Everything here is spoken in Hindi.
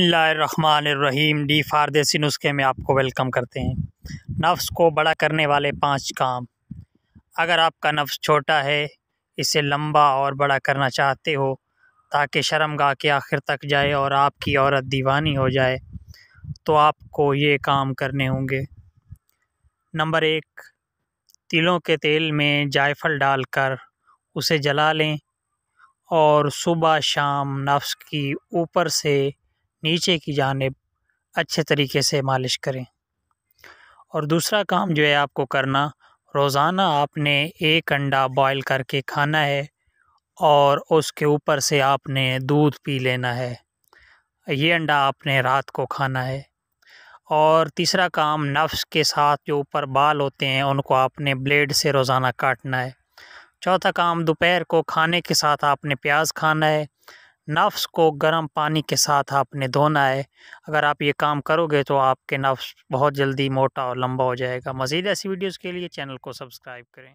बसमीम डी फारदेसी नुस्खे में आपको वेलकम करते हैं नफ्स को बड़ा करने वाले पांच काम अगर आपका नफ्स छोटा है इसे लंबा और बड़ा करना चाहते हो ताकि शर्म गा के आखिर तक जाए और आपकी औरत दीवानी हो जाए तो आपको ये काम करने होंगे नंबर एक तिलों के तेल में जायफल डालकर उसे जला लें और सुबह शाम नफ्स की ऊपर से नीचे की जानब अच्छे तरीके से मालिश करें और दूसरा काम जो है आपको करना रोज़ाना आपने एक अंडा बॉयल करके खाना है और उसके ऊपर से आपने दूध पी लेना है ये अंडा आपने रात को खाना है और तीसरा काम नफ्स के साथ जो ऊपर बाल होते हैं उनको आपने ब्लेड से रोज़ाना काटना है चौथा काम दोपहर को खाने के साथ आपने प्याज खाना है नफ्स को गर्म पानी के साथ आपने धोना है अगर आप ये काम करोगे तो आपके नफ्स बहुत जल्दी मोटा और लंबा हो जाएगा मज़ीद ऐसी वीडियोज़ के लिए चैनल को सब्सक्राइब करें